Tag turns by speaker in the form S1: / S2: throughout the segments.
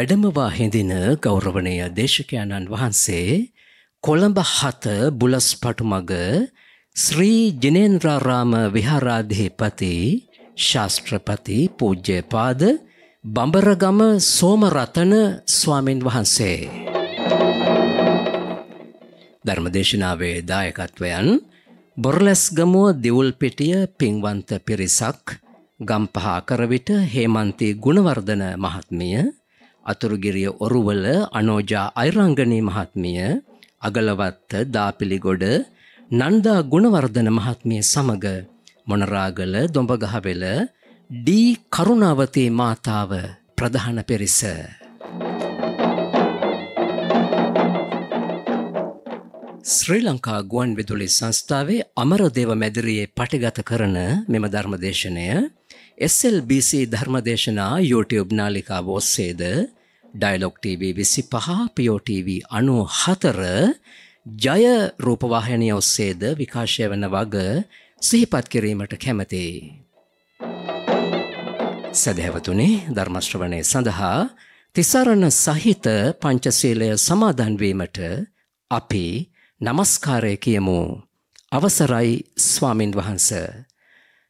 S1: වැඩමවා හිඳින ගෞරවනය දේශකයණන් වහන්සේ කොළඹ හත බුලස් පටුමග ශ්‍රී ජනේන්ද්‍රාරාම විහාරාධිපති ශාස්ත්‍රපති පූජ්‍යපාද බඹරගම සෝමරතන ස්වාමින් වහන්සේ. ධර්මදේශනාවේ දායකත්වයන් බොරලැස්ගමුව දෙවුල්පිටිය පින්වන්ත පිරිසක් ගම්පහා කරවිට හේමන්තී ගුණවර්ධන මහත්මිය අතුරුගිරිය ඔරුවල අනෝජා අයිරංගනී මහත්මිය අගලවත්ත දාපිලිගොඩ නන්දා ගුණවර්ධන මහත්මිය සමග මොනරාගල දොඹගහවෙල ඩී කරුණාවතේ මාතාව ප්‍රධාන පෙරිස. ශ්‍රී ලංකා ගුවන් විදුලි සංස්ථාවේ අමරදේව මැදිරියේ පටිගත කරන මෙම ධර්මදේශනය SLBC ධර්මදේශනා YouTube නාලිකාව ඔස්සේද ඩයිලොක් TV විසි පහ පියෝටV අනු හතර ජය රූපවාහිනිය ඔස්සේද විකාශය වන වග සිහිපත් කිරීමට කැමතියි. සැදැවතුනේ ධර්මශ්‍රවණය සඳහා තිසරණ සහිත පංචසීලය සමාධන්වීමට අපි නමස්කාරය කියමු. අවසරයි ස්වාමින් වහන්ස.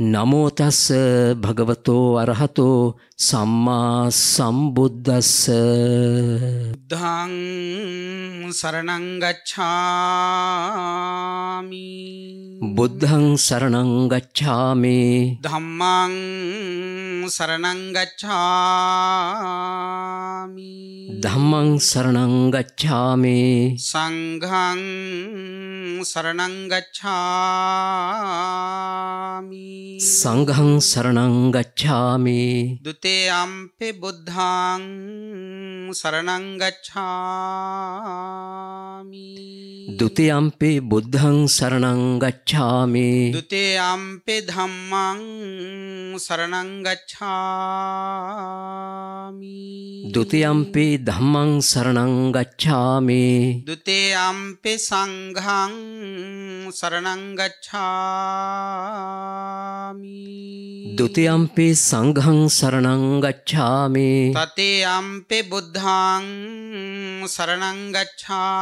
S1: නමෝතස්ස භගවතෝ අරහතෝ සම්මා සම්බුද්දස්ස බුද්ධං
S2: සරණංගච්ඡාමි
S1: බුද්ධං සරණංගච්ඡාමි
S2: ධම්මං සරණංගච්ඡාමි
S1: ධම්මං සරණංගච්ඡාමි
S2: සංඝං සරණංගච්ඡාමි
S1: संघं शरण गच्छा
S2: द्वितीयांपि बुद्धा शरण गच्छा
S1: द्वितीयांपि बुद्धं शरण गच्छा
S2: द्वितीयांपि धम्म शरण गच्छा
S1: द्वितीयांपि धम्म शरण गच्छा
S2: द्वितीयांपि संघं शरण गच्छा
S1: द्वितीयंपि संघं शरणं गच्छामि
S2: तृतीयंपि बुद्धं शरणं गच्छामि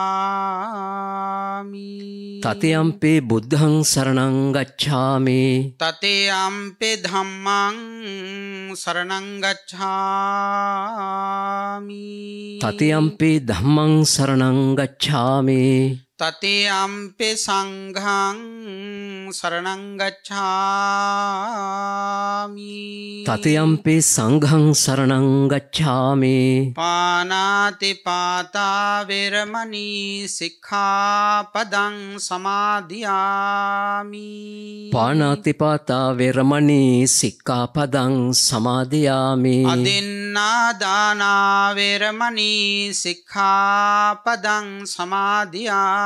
S1: तृतीयंपि बुद्धं शरणं गच्छामि
S2: तृतीयंपि धम्मं शरणं गच्छामि
S1: तृतीयंपि धम्मं शरणं गच्छामि
S2: තතේ අම්පෙ සංඝං සරණංගච්ඡාමි
S1: තතයම්පේ සංඝං සරණංගච්ඡාමේ
S2: පානාති පාතාවෙරමනී සික්ඛාපදං සමාධයාමි
S1: පානාති පාතාවෙරමනී සික්ඛාපදං සමාධයාමේ
S2: අදින්නාදානාවෙරමනී සික්ඛාපදං සමාධයා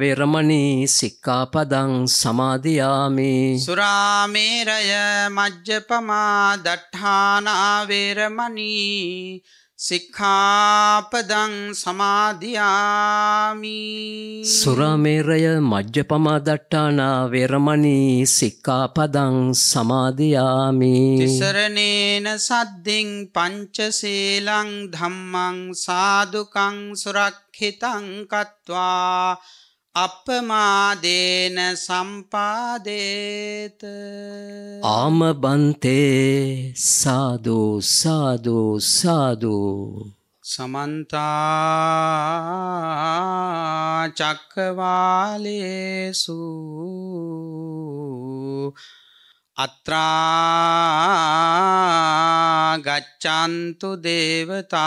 S1: වෙරමණී සික්කාපදං සමාදියාමි
S2: සුරාමේරය මජ්ජපමා දට්ඨානා වේරමණී සික්ඛාපදං සමාදියාමි
S1: සුරාමේරය මජ්ජපමා දට්ඨානා වේරමණී සික්ඛාපදං සමාදියාමි
S2: තිසරණේන සද්දින් පංචශීලං ධම්මං සාදුකං සුරක්ඛිතං කତ୍වා අපමාදේන සම්පාදේත
S1: ආමබන්තේ සාදෝ සාදෝ සාදෝ
S2: සමන්තා චක්කවාලේසු අත්‍රා ගච්ඡන්තු දේවතා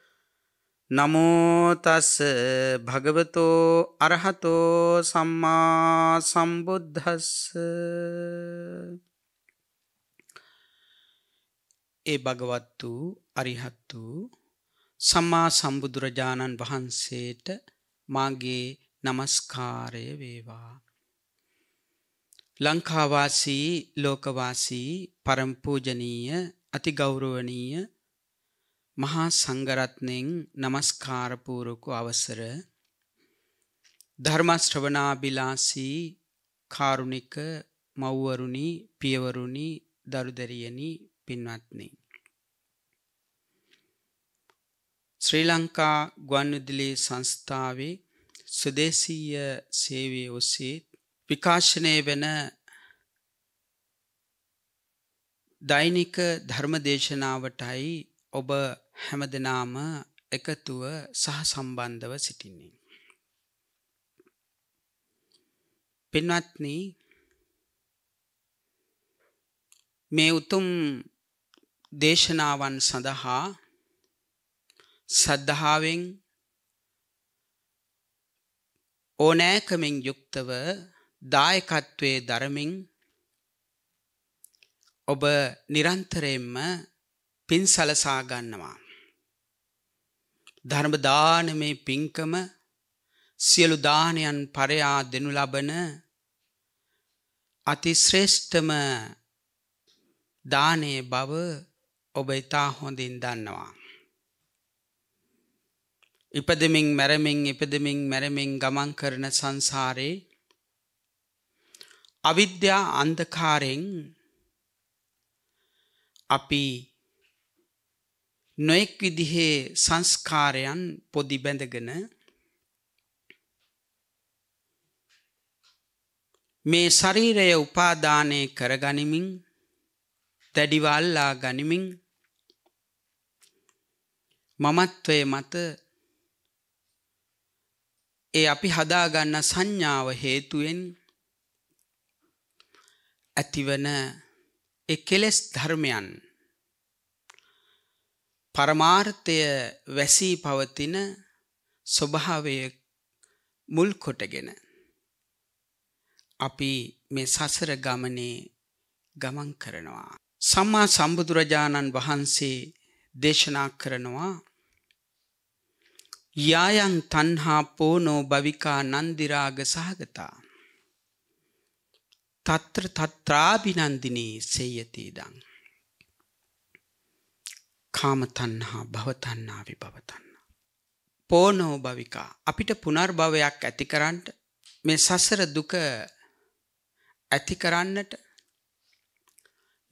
S2: නමෝතස් භගවතෝ අරහතෝ සම්මා සම්බුද්ධස් ඒ භගවත් වූ අරිහත් වූ සම්මා සම්බුදුරජාණන් වහන්සේට මාගේ নমස්කාරය වේවා ලංකාවාසී ලෝකවාසී පරම පූජනීය අතිගෞරවනීය මහා සංඝරත්නයෙන් নমස්කාරපූර්වක අවසර ධර්ම ශ්‍රවණාබිලාසී කාරුණික මව්වරුනි පියවරුනි දරුදරියනි පින්වත්නි ශ්‍රී ලංකා ගුවන්විදුලි සංස්ථාවේ සුදේශීය සේවය ඔස්සේ විකාශනය වෙන දෛනික ධර්ම දේශනාවටයි ඔබ හැමදනාම එකතුව සහ සම්බන්ධව සිටින්නේ. පින්වත්න මේ උතුම් දේශනාවන් සඳහා සද්ධාවෙන් ඕනෑකමින් යුක්තව දායකත්වයේ දරමින් ඔබ නිරන්තරයෙන්ම පින් සලසා ගන්නවා. ධර්ම දානමේ පින්කම සියලු දානයන් පරයා දෙනු ලබන අතිශ්‍රේෂ්ඨම දානයේ බව ඔබ ඉතා හොඳින් දන්නවා. ඉපදමින් මැරමින් ඉපදමින් මැරමින් ගමන් කරන සංසාරේ අවිද්‍යා අන්ධකාරෙන් අපි නොයෙක් විදිහේ සංස්කාරයන් පොදි බැඳගෙන මේ ශරීරය උපාදානය කරගනිමින් දැඩිවල්ලා ගනිමින් මමත්වය මත ඒ අපි හදාගන්න සංඥාව හේතුවෙන් ඇතිවන ඒ කෙලෙස් ධර්මයන් පරමාර්ථය වැසී පවතින ස්වභාවය මුල් කොටගෙන අපි මේ සසර ගමනේ ගමන් කරනවා සම්මා සම්බුදුරජාණන් වහන්සේ දේශනා කරනවා යායන් තන්හා පෝනෝ භවිකා නන්දිරාග සහගතා තත්‍ර තත්‍රාබිනන්දිනී සේයතීදං කාමතන්හා භවතන්නා විභවතන්න. පෝනෝ භවිකා අපිට පුනර්භවයක් ඇතිකරන්ට මේ සසර දුක ඇති කරන්නට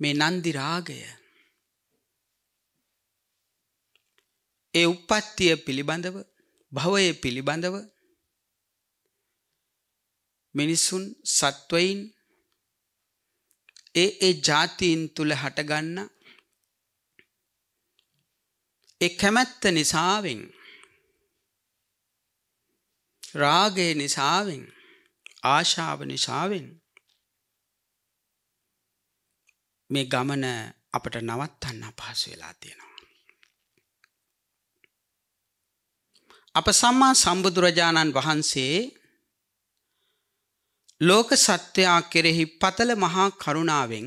S2: මේ නන්දි රාගය ඒ උප්පත්තිය පිළිබඳව භවය පිළිබඳව මිනිසුන් සත්වයින් ඒ ඒ ජාතීන් තුළ හටගන්න ඒ කැමැත්ත නිසාවෙන් රාගේ නිසාවෙන් ආශාව නිසාවෙන් මේ ගමන අපට නවත්තන්න අපහසු වෙලා තියෙනවා. අප සම්මා සම්බුදුරජාණන් වහන්සේ ලෝක සත්‍යයා කෙරෙහි පතල මහා කරුණාවෙන්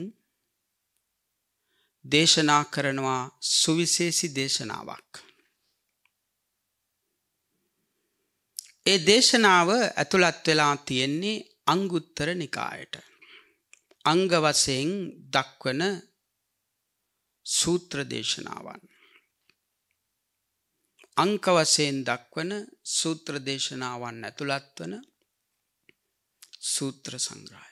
S2: දේශනා කරනවා සුවිශේෂි දේශනාවක්. ඒ දේශනාව ඇතුළත් වෙලා තියෙන්නේ අංගුත්තර නිකායට. අංගවසයෙන් දක්වන සූත්‍ර දේශනාවන්. අංකවසයෙන් දක්වන සූත්‍ර දේශනාවන් ඇතුළත්වන සූත්‍ර සංග්‍රහය.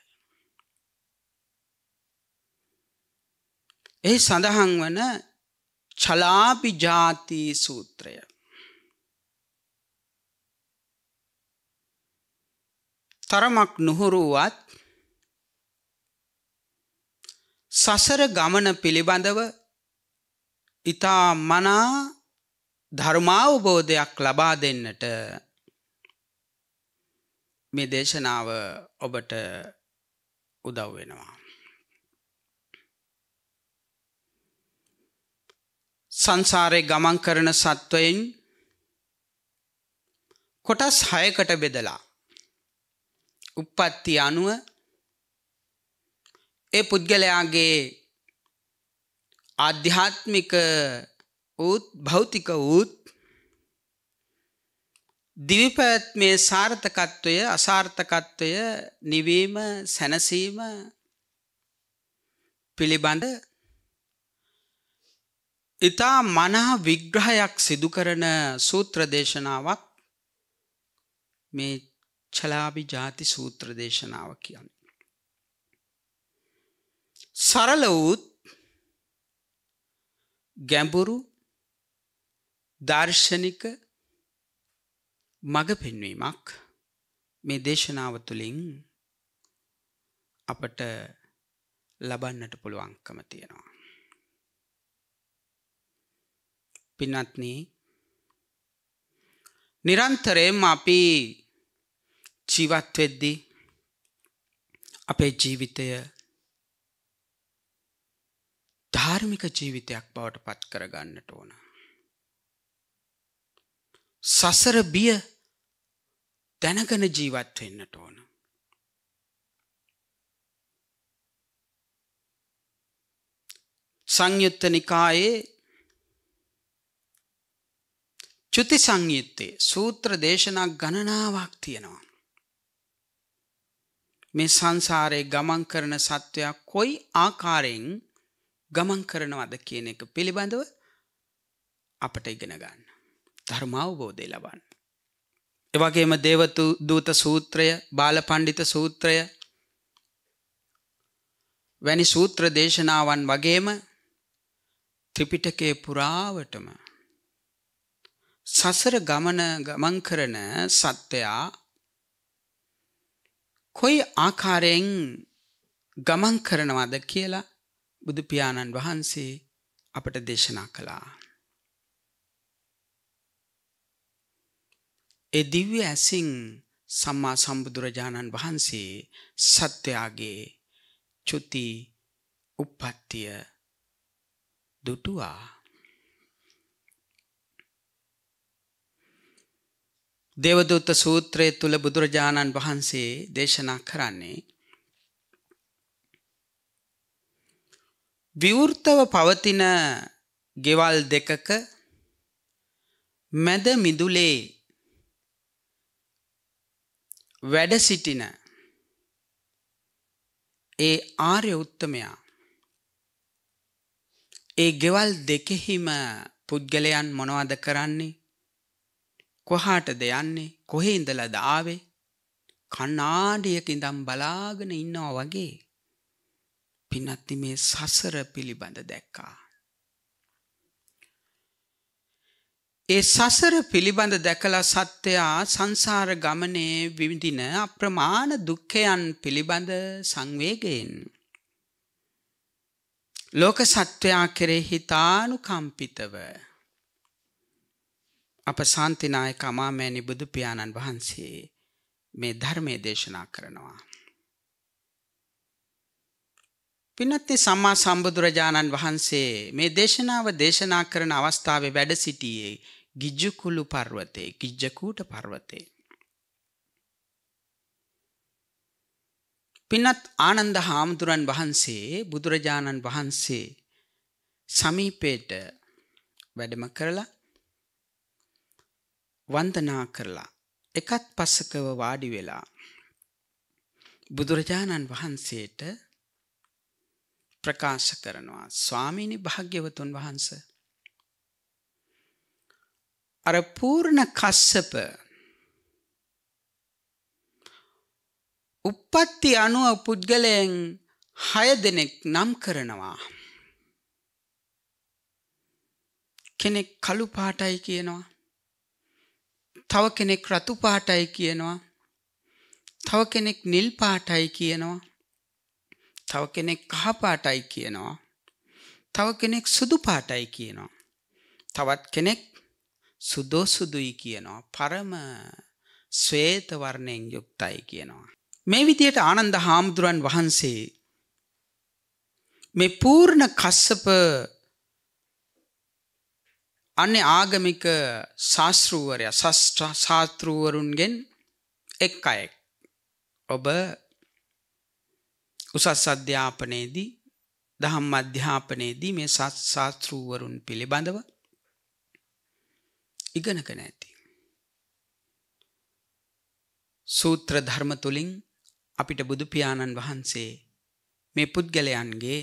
S2: එහි සඳහන් වන චලාපි ජාතී සූත්‍රය. තරමක් නොහුරුවත් සසර ගමන පිළිබඳව ඉතා මනා ධර්මාවබෝධයක් ලබා දෙන්නට මේ දේශනාව ඔබට උදව් වෙනවා. සංසාරය ගමන් කරන සත්වයෙන් කොටස් හයකට බෙදලා. උප්පත්ති අනුව ඒ පුද්ගලයාගේ ආධ්‍යාත්මික ඌත් භෞතික ඌත් දිවිපැත්මේ සාර්ථකත්වය අසාර්ථකත්වය නිවීම සැනසීම පිළිබඳ ඉතා මනහ විග්‍රහයක් සිදු කරන සූත්‍ර දේශනාවක් මේ චලාබි ජාති සූත්‍ර දේශනාව කියන්න. සරල වූත් ගැඹුරු දර්ශනික මඟ පෙන්වීමක් මේ දේශනාව තුළින් අපට ලබන්නට පුළුවන්කම තියෙනවා. පින්නත්න නිරන්තරයෙන් අපි ජීවත්වෙද්දී අපේ ජීවිතය ධාර්මික ජීවිතයක් බවට පත් කරගන්නට ඕන. සසර බිය දැනගෙන ජීවත් වෙන්නට ඕන. සංයුත්ත නිකායේ චුති සංයුත්තේ සූත්‍ර දේශනා ගණනාවක් තියෙනවා. මේ සංසාරයේ ගමන් කරන සත්වයා කොයි ආකාරයෙන් ගමන් කරනවද කියන එක පිළිබඳව අපට ඉගෙන ගන්න. ධර්මාවබෝධය ලබන්න. එවගේම දේවතු දූත සූත්‍රය, බාලපඬිත සූත්‍රය වැනි සූත්‍ර දේශනාවන් වගේම ත්‍රිපිටකයේ පුරාවටම සසර ගමන ගමන් කරන සත්වයා කොයි ආකාරයෙන් ගමන් කරනවද කියලා බුදු පියාණන් වහන්සේ අපට දේශනා කළා. ඒ දිව්‍ය ඇසින් සම්මා සම්බුදුරජාණන් වහන්සේ සත්වයාගේ චුති උප්පත්තිය දුටුවා දේවදූත සූත්‍රය තුළ බුදුරජාණන් වහන්සේ දේශනා කරන්නේ විවෘතව පවතින ගෙවල් දෙකක මැද මිදුලේ වැඩ සිටින ඒ ආර්ය උත්තමයා ඒ ගෙවල් දෙකෙහිම පුද්ගලයන් මොනවද කරන්නේ කොහාටද යන්නේ කොහේ ඉඳලද ආවේ කණ්ණාඩියක ඉඳන් බලාගෙන ඉන්නවා වගේ පිනත්ති මේ සසර පිළිබඳ දැක්කා. ඒ සසර පිළිබඳ දැකලා සත්‍යයා සංසාර ගමනේ විවිධින අප්‍රමාණ දුක්ඛයන් පිළිබඳ සංවේගයෙන් ලෝක සත්වයා කෙරෙහි හිතානුකම්පිතව අප සාන්තිනායක අමාමෑණි බුදු පියාණන් වහන්සේ මේ ධර්මයේ දේශනා කරනවා. පින්වත්නි සම්මා සම්බුදුරජාණන් වහන්සේ මේ දේශනාව දේශනා කරන අවස්ථාවේ වැඩ සිටියේ ගිජ්ජුකුළු පර්වතේ ගිජ්ජකූට පර්වතේ. පින්නත් ආනන්ද හාමුදුරන් වහන්සේ බුදුරජාණන් වහන්සේ සමීපයට වැඩම කරලා වන්දනා කරලා එකත් පස්සකව වාඩි වෙලා බුදුරජාණන් වහන්සේට ප්‍රකාශ කරනවා ස්වාමීනි භාග්‍යවතුන් වහන්ස අර පූර්ණ කස්සප උප්පත්ති අනුව පුද්ගලයෙන් හය දෙනෙක් නම් කරනවා කෙනෙක් කළු පාටයි කියනවා තව කෙනෙක් රතු පාටයි කියනවා. තව කෙනෙක් නිල් පාටයි කියනවා. තව කෙනෙක් කහ පාටයි කියනවා. තව කෙනෙක් සුදු පාටයි කියනවා. තවත් කෙනෙක් සුදෝ සුදුයි කියනවා. පරම ස්වේත වර්ණයෙන් යුක්තයි කියනවා. මේ විදියට ආනන්ද හාමුදුරන් වහන්සේ මේ පූර්ණ කස්සප අන්නේ ආගමික ශාස්ත්‍රූවරයා ශාස්ත්‍ර ශාස්ත්‍රූවරුන්ගෙන් එක් අයෙක් ඔබ උසස් අධ්‍යාපනයේදී දහම් අධ්‍යාපනයේදී මේ ශාස්ත්‍රූවරුන් පිළිබඳව ඉගෙනගෙන ඇති සූත්‍ර ධර්ම තුලින් අපිට බුදු පියාණන් වහන්සේ මේ පුද්ගලයන්ගේ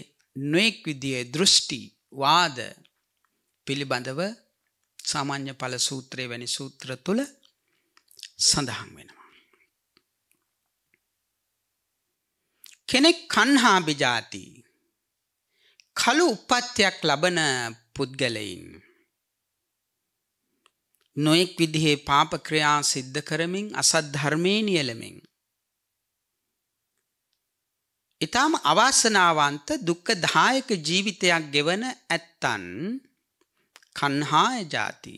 S2: නොඑක් විදියේ දෘෂ්ටි වාද පිළිබඳව සාමාන්‍ය පල සූත්‍රය වැනි සූත්‍ර තුළ සඳහන් වෙනවා. කෙනෙක් කන්හාබිජාති කළු උපත්තියක් ලබන පුද්ගලයින්. නොයෙක් විදිහේ පාපක්‍රියා සිද්ධ කරමින් අසත් ධර්මය නියලමින්. ඉතාම අවාසනාවන්ත දුක්ක දායක ජීවිතයක් ගෙවන ඇත්තන් කන්හාය ජාති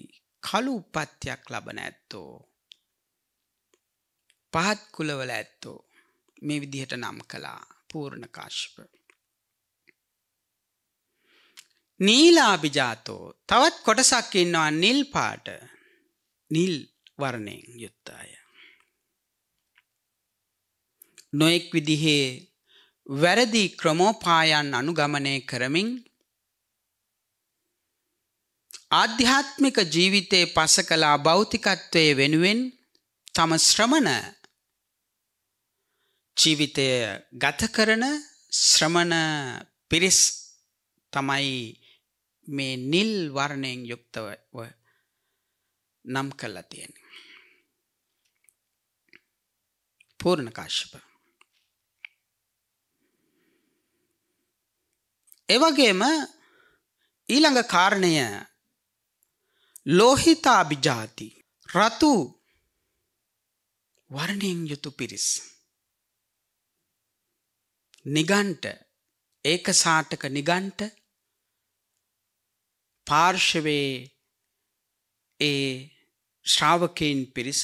S2: කළු උපත්තියක් ලබන ඇත්තෝ. පහත් කුලවල ඇත්තෝ මේ විදිහට නම් කළා පූර්ණකාශ්ප. නීලාබිජාතෝ තවත් කොටසක් ඉන්නවා නිල් පාට නිල් වර්ණයෙන් යුත්තාය. නොයෙක් විදිහේ වැරදි ක්‍රමෝපායන් අනුගමනය කරමින් ආධ්‍යාත්මික ජීවිතයේ පස කළා භෞතිකත්වයේ වෙනුවෙන් තම ශ්‍රමණ ජීවිතය ගත කරන ශ්‍රමණ පිරිස් තමයි මේ නිල් වර්ණයෙන් යුක්තව නම් කළා තියෙන්නේ. පූර්ණ කාශ්‍යප. ඒ වගේම ඊළඟ කාරණය ලෝහිතාබිජාති රතු වර්ණයෙන් යුතු පිරිස් නිගන්ට ඒක සාටක නිගන්ට පාර්ශවයේ ඒ ශ්‍රාවකයින් පිරිස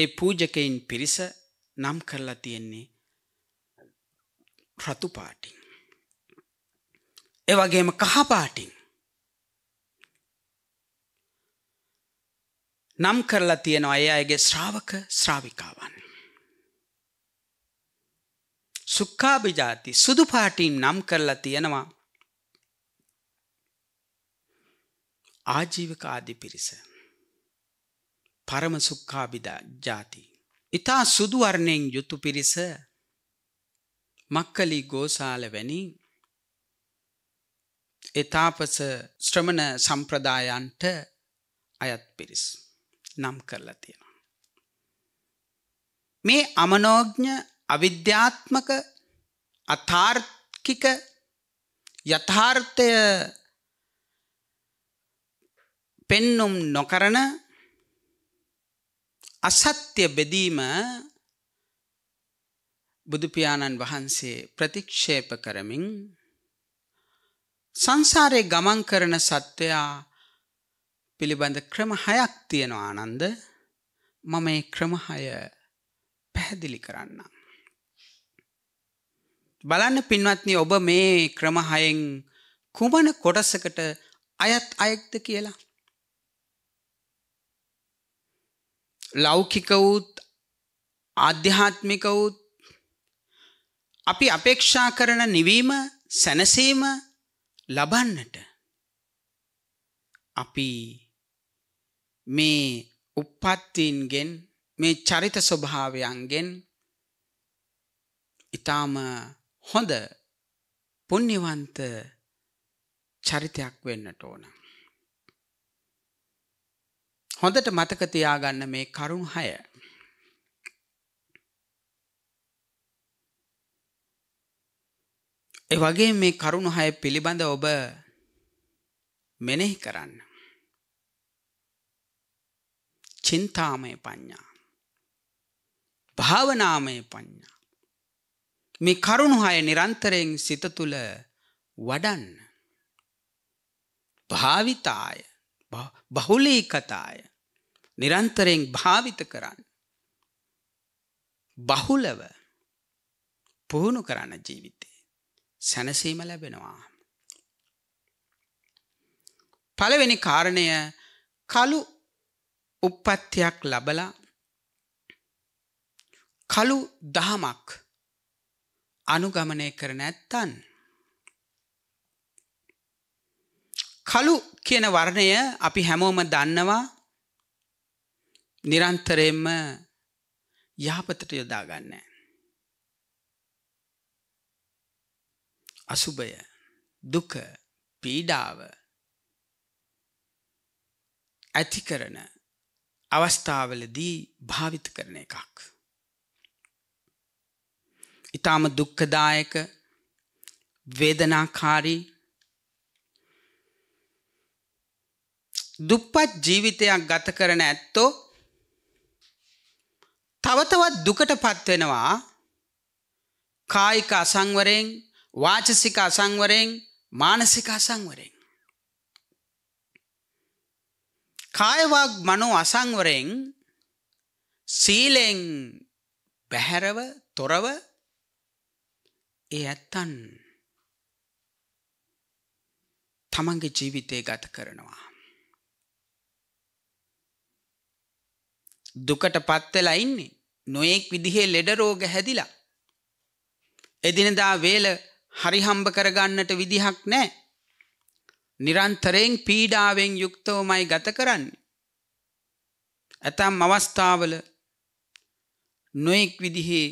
S2: ඒ පූජකයින් පිරිස නම් කරලා තියෙන්නේ රතු පාටින්. ඒ වගේම කහපාටින් නම් කරලා තියෙනවා ඒ අයගේ ශ්‍රාවක ශ්‍රාවිකාවන්. සුක්කාබිජාති සුදු පාටින් නම් කරලා තියෙනවා ආජීවක ආදි පිරිස. පරම සුක්කාබිදා ජාති. ඉතා සුදුවර්ණයෙන් යුතු පිරිස මක්කලි ගෝසාල වැනි එතාපස ශ්‍රමණ සම්ප්‍රදායන්ට අයත් පිරිස්. නම් කරලා තියෙනවා. මේ අමනෝඥ අවිද්‍යාත්මක අතාර්කික යථාර්ථය පෙන්නුම් නොකරන අසත්‍ය බෙදීම බුදුපියාණන් වහන්සේ ප්‍රතික්ෂේප කරමින් සංසාරය ගමන් කරන සත්වයා පිළිබඳ ක්‍රම හයක් තියෙනවා ආනන්ද මම ඒ ක්‍රම හය පැහැදිලි කරන්න. බලන්න පින්වත්නි ඔබ මේ ක්‍රම හයෙන් කුමන කොටසකට අයත් අයෙක්ද කියලා. ලෞකිකවුත් ආධ්‍යාත්මිකවුත් අපි අපේක්ෂා කරන නිවීම සැනසීම ලබන්නට අපි මේ උප්පත්තීන්ගෙන් මේ චරිත ස්වභාවයන්ගෙන් ඊටාම හොඳ පුණ්‍යවන්ත චරිතයක් වෙන්නට ඕන. හොඳට මතක තියාගන්න මේ කරුණ හය. ඒ වගේ මේ කරුණ හය පිළිබඳ ඔබ මෙනෙහි කරන්න. චින්තාමය පඤ්ඥා. භාවනාමය පඤ්ඥා. මේ කරුණු හය නිරන්තරයෙන් සිත තුළ වඩන්න. භාවිතාය බහුලී කතාය නිරන්තරයෙන් භාවිත කරන්න. බහුලව පුහුණු කරන්න ජීවිතේ සැනසීම ලැබෙනවා. පළවෙනි කාරණය කලු උප්පත්තියක් ලබලා කළු දහමක් අනුගමනය කර නැත්තන්. කළු කියන වර්ණය අපි හැමෝම දන්නවා නිරන්තරයෙන්ම යහපතට යොදාගන්න. අසුභය දුක පීඩාව ඇති කරන අවස්ථාවලදී භාවිත කරන එකක්. ඉතාම දුක්කදායක වේදනාකාරී දුප්පත් ජීවිතයක් ගත කරන ඇත්තෝ තවතවත් දුකට පත්වෙනවා කායික අසංවරයෙන් වාචසික අසංවරයෙන් මානසික අසංවරයෙන් කායවාග් මනෝ අසංවරයෙන් සීලෙන් බැහැරව තොරව ඒ ඇත්තන් තමන්ගේ ජීවිතය ගත කරනවා. දුකට පත්වෙලා ඉන්නේ නොයෙක් විදිහේ ලෙඩ රෝග හැදිලා. එදිනදා වේල හරිහම්බ කරගන්නට විදිහක් නෑ. නිරන්තරයෙන් පීඩාවෙන් යුක්තවමයි ගත කරන්නේ. ඇතම් අවස්ථාවල නොයෙක් විදිහේ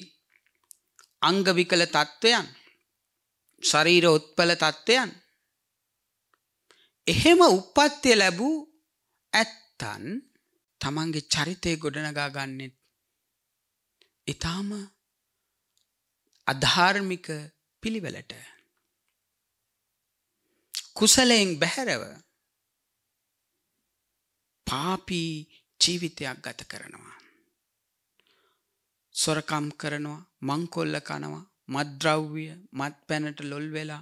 S2: අංගවිකල තත්ත්වයන් ශරීර උත්පල තත්ත්වයන් එහෙම උප්පත්තිය ලැබූ ඇත්තන් තමන්ගේ චරිතය ගොඩනගා ගන්නෙත් ඊටාම අධාර්මික පිළිවෙලට කුසලයෙන් බැහැරව පාපී ජීවිතයක් ගත කරනවා. සොරකම් කරනවා මංකොල්ල කනවා මද්‍රව්්‍ය මත් පැනට ලොල් වෙලා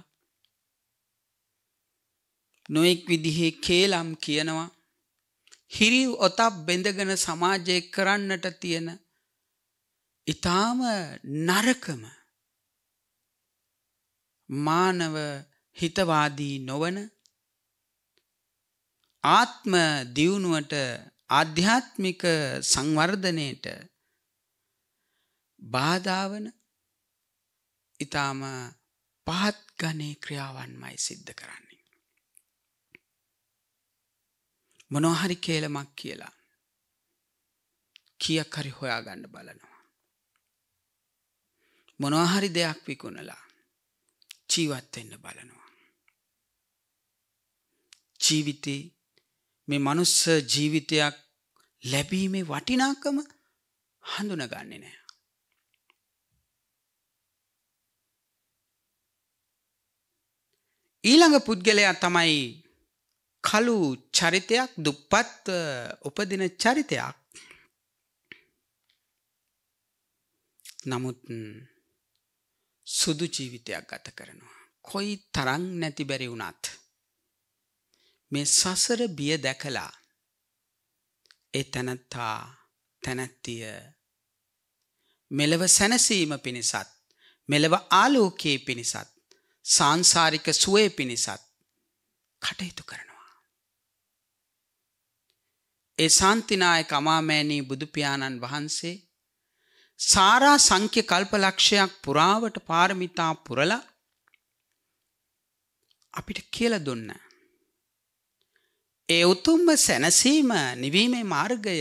S2: නොෙක් විදිහේ කේලම් කියනවා හිරි ඔතක් බෙඳගෙන සමාජය කරන්නට තියෙන ඉතාම නරකම මානව හිතවාදී නොවන ආත්ම දියුණුවට ආධ්‍යාත්මික සංවර්ධනයට බාධාවන ඊටාම පහත් ගණේ ක්‍රියාවන්මයි සිද්ධ කරන්නේ මොනෝhari කේලමක් කියලා කීයක් හරි හොයාගන්න බලනවා මොනෝhari දෙයක් විකුණලා ජීවත් වෙන්න බලනවා ජීවිතේ මේ මනුස්ස ජීවිතයක් ලැබීමේ වටිනාකම හඳුනගන්නේ නෑ. ඊළඟ පුද්ගලයා තමයි කළු චරිතයක් දුප්පත් උපදින චරිතයක්. නමුත් සුදු ජීවිතයක් ගත කරනවා. කොයි තරං නැති බැරි වුණත්. මේ සසර බිය දැකලා ඒ තැනත්තා තැනැත්තිය මෙලව සැනසීම පිණිසත් මෙලව ආලෝකයේ පිණිසත් සංසාරික සුවේ පිණිසත් කටයුතු කරනවා. ඒ සාන්තිනායක අමාමෑණී බුදුපියාණන් වහන්සේ සාරා සංඛ්‍ය කල්පලක්ෂයක් පුරාවට පාරමිතා පුරලා අපිට කියලා දුන්නා. ඒ උතුම්ම සැනසීම නිවීමේ මාර්ගය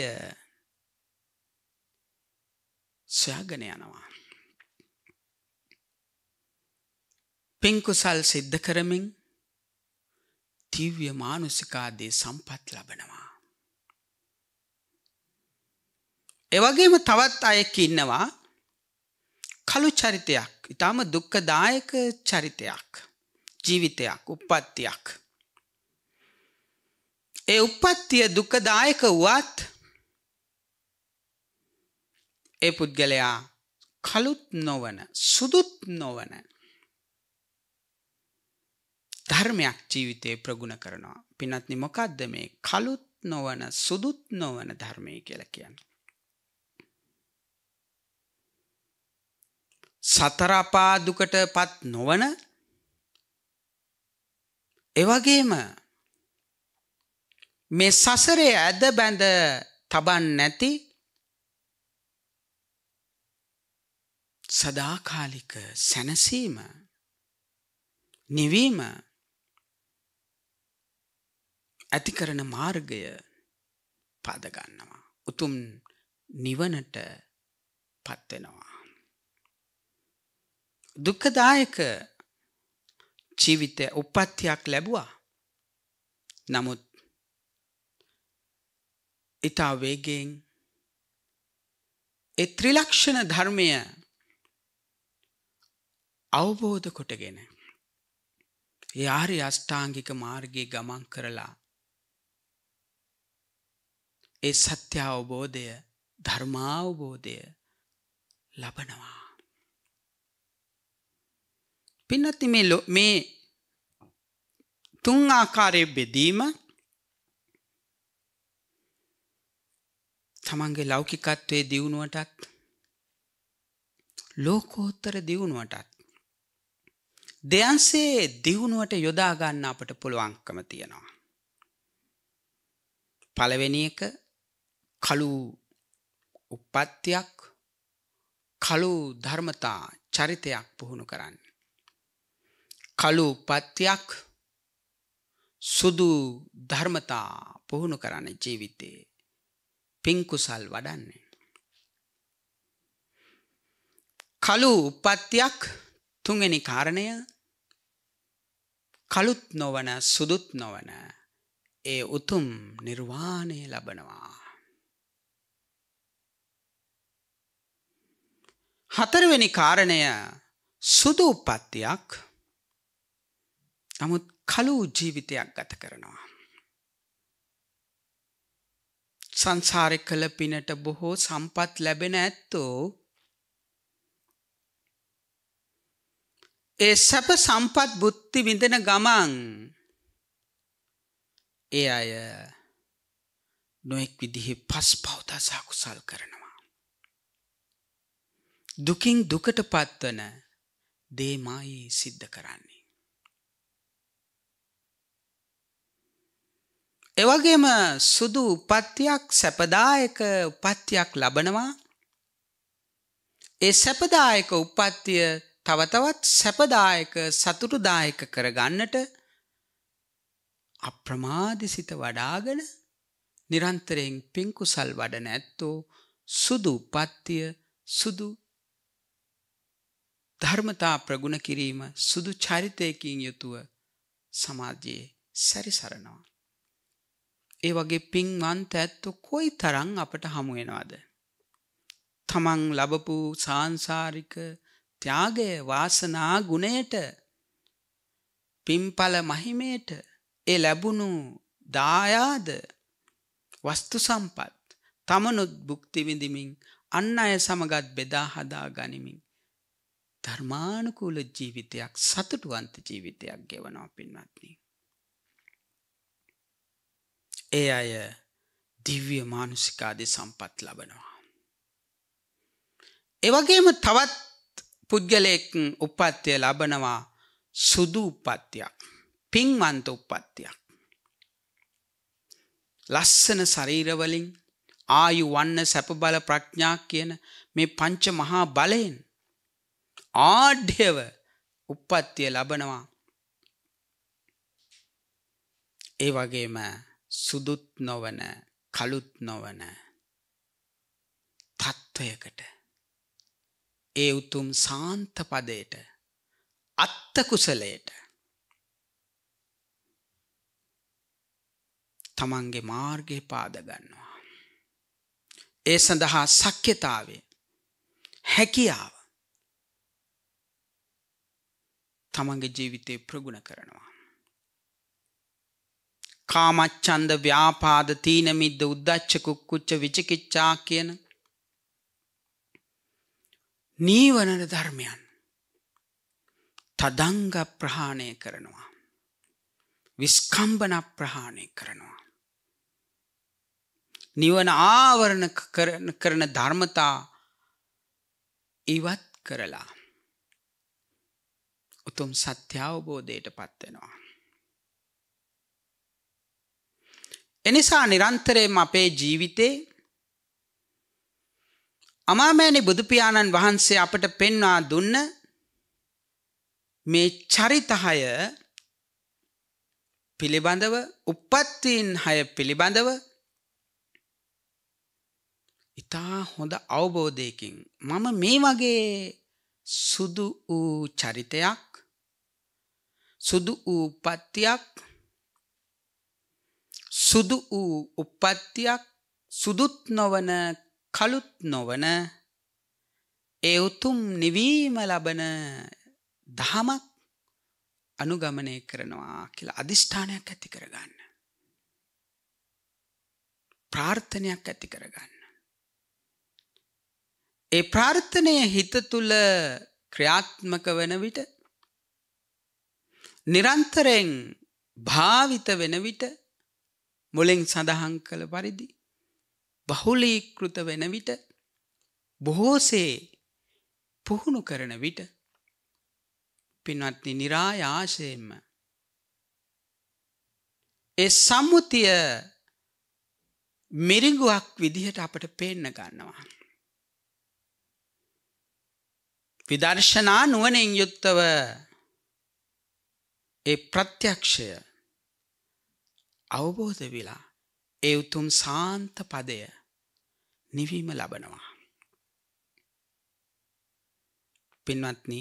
S2: සොයාගෙන යනවා. පින්කුසල් සිද්ධ කරමින් දිව්‍ය මානුසිකාදී සම්පත් ලබනවා. එවගේම තවත් අයෙක් ඉන්නවා කළු චරිතයක් ඉතාම දුක්කදායක චරිතයක් ජීවිතයක් උපත්තියක් ඒ උප්පත්තිය දුකදායක වුවත් ඒ පුද්ගලයා කළුත් නොවන සුදුත් නොවන ධර්මයක් ජීවිතේ ප්‍රගුණ කරනවා පිනත්නි මොකද්ද මේ කළුත් නොවන සුදුත් නොවන ධර්මය කියලා කියන්නේ සතර අපාදුකටපත් නොවන එවැගේම මේ සසරේ ඇද බැඳ තබන් නැති සදාකාලික සැනසීම නිවීම ඇති කරන මාර්ගය පාදගන්නවා උතුම් නිවනට පත්වෙනවා දුක්කදායක ජීවිතය උපත්තියක් ලැබවා නමුත් ඉතා වේගෙන් ඒ ත්‍රිලක්ෂණ ධර්මය අවබෝධ කොටගෙන යාරි අෂ්ඨාංගික මාර්ගයේ ගමන් කරලා ඒ සත්‍ය අවබෝධය ධර්මාවබෝධය ලබනවා පින්නත් මේ මේ තුන් ආකාරයේ බෙදීම තමන්ගේ ලෞකිකත්වයේ දියුණුවටත් ලෝකෝත්තර දියුණුවටත් දෙයන්සේ දියුණුවට යොදාගන්න අපට පුළුවන්කම තියෙනවා. පළවෙනි එක කළු උප්පත්තියක් කළු ධර්මතා චරිතයක් පුහුණු කරන්න. කළු උප්පත්තියක් සුදු ධර්මතා පුහුණු කරන්න ජීවිතේ පින්කුසල් වඩන්නේ. කළු උපත්තියක් තුන්ගනි කාරණය කළුත් නොවන සුදුත් නොවන ඒ උතුම් නිර්වාණය ලබනවා. හතරවෙනි කාරණය සුදු උපත්තියක් නමුත් කළු ජීවිතයක් ගත කරනවා. සංසාරෙ කළ පිනට බොහෝ සම්පත් ලැබෙන ඇත්තෝ ඒ සැප සම්පත් බුද්ධි විඳෙන ගමන් ඒ අය නොෙක් විදිහෙ පස් පෞතා සාකුසල් කරනවා. දුකින් දුකට පත්වන දේමයි සිද්ධ කරන්නේ. එවගේම සුදු උපත්තියක් සැපදායක උපත්තියක් ලබනවා ඒ සැපදායක උපත්තිය තවතවත් සැපදායක සතුටුදායක කරගන්නට අප්‍රමාදිසිත වඩාගෙන නිරන්තරයෙන් පින්කුසල් වඩන ඇත්තෝ සුදු උපත්තිය සුදු ධර්මතා ප්‍රගුණ කිරීම සුදු චරිතයකින් යුතුව සමාජයේ සැරිසරනවා. ඒ වගේ පින්වන්ත ඇත්තු කොයි තරං අපට හමුවෙනවාද. තමන් ලබපු සාංසාරික ත්‍යාගය වාසනා ගුණයට පිම්පල මහිමේට ඒ ලැබුණු දායාද වස්තු සම්පත් තමනුත් බුක්තිවිඳමින් අන්න අය සමගත් බෙදා හදා ගනිමින්. ධර්මානුකූල ජීවිතයක් සතුටුවන්ත ජීවිතයක් ගෙවනවා පින්වත්න්නේ. ඒ අය දිව්‍ය මානුසිකාදි සම්පත් ලබනවා. එවගේම තවත් පුද්ගලයෙක් උපත්තිය ලබනවා සුදු උපත්තියක් පින්වන්ත උපත්තියක්. ලස්සන සරීරවලින් ආයු වන්න සැප බල ප්‍රඥා කියන මේ පංච මහා බලයෙන් ආඩ්‍යව උපත්තිය ලබනවා ඒ වගේම සුදුත් නොවන කළුත් නොවන තත්ත්වයකට ඒ උතුම් සාන්ත පදයට අත්තකුසලයට තමන්ගේ මාර්ගය පාදගන්නවා. ඒ සඳහා සක්්‍යතාවේ හැකියාව තමන්ගේ ජීවිතය ප්‍රගුණ කරනවා. කාමච්ඡන්ද ව්‍යාපාද තීන මිද්ද උද්දච්ච කුක්කුච්ච විචිකිච්ඡා කියන නීවරණ ධර්මයන් තදංග ප්‍රහාණය කරනවා විස්කම්බන ප්‍රහාණය කරනවා නිවන ආවරණ කරන ධර්මතා ඉවත් කරලා උතුම් සත්‍ය අවබෝධයට පත්වෙනවා එනිසා නිරන්තරයෙන්ම අපේ ජීවිතේ අමාමෑණි බුදු පියාණන් වහන්සේ අපට පෙන්වා දුන්න මේ චරිතය පිළිබඳව උප්පත්තීන් හය පිළිබඳව ඉතා හොඳ අවබෝධයකින් මම මේ වගේ සුදු වූ චරිතයක් සුදු වූ පත්තියක් සුදු වූ උප්පත්තියක් සුදුත් නොවන කළුත් නොවන ඒ උතුම් නිවීම ලබන දහමක් අනුගමනය කරනවා කියලා අධිෂ්ඨානයක් ඇති කරගන්න. ප්‍රාර්ථනයක් ඇති කරගන්න. ඒ ප්‍රාර්ථනය හිත තුළ ක්‍රියාත්මක වන විට නිරන්තරයෙන් භාවිත වෙන විට මුලින් සඳහන් කළ පරිදි බහුලීකෘත වෙන විට බොහෝසේ පුහුණු කරන විට පින්වත්නි નિરાයාසයෙන්ම ඒ සම්මුතිය මිරිඟුවක් විදිහට අපට පේන්න ගන්නවා විදර්ශනා නුවණින් යුක්තව ඒ ප්‍රත්‍යක්ෂය අවබෝධ වෙලා ඒ උතුම් සාන්ත පදය නිවීම ලබනවා. පින්වත්නි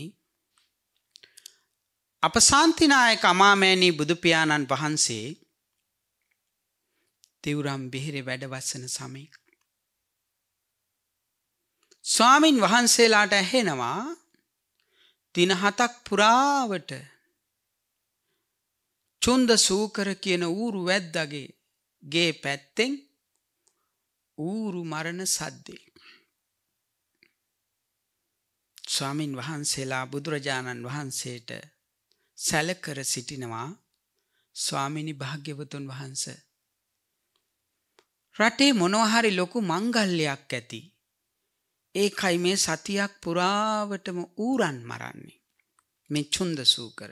S2: අප සාන්තිනායක අමාමෑණී බුදුපියාණන් වහන්සේ තිවුරම් බිහිරි වැඩවස්සන සමය ස්වාමින් වහන්සේලාට ඇහෙනවා දින හතක් පුරාවට චුන්ද සූකර කියන ඌරු වැද්දගේ ගේ පැත්තෙන් ඌරු මරණ සද්දේ. ස්වාමින් වහන්සේලා බුදුරජාණන් වහන්සේට සැලකර සිටිනවා ස්වාමිනි භාග්‍යවතුන් වහන්ස. රටේ මොනවහරි ලොකු මංගල්ලයක් ඇති. ඒකයි මේ සතියක් පුරාවටම ඌරන් මරන්නේ. මේ චුන්ද සූකර.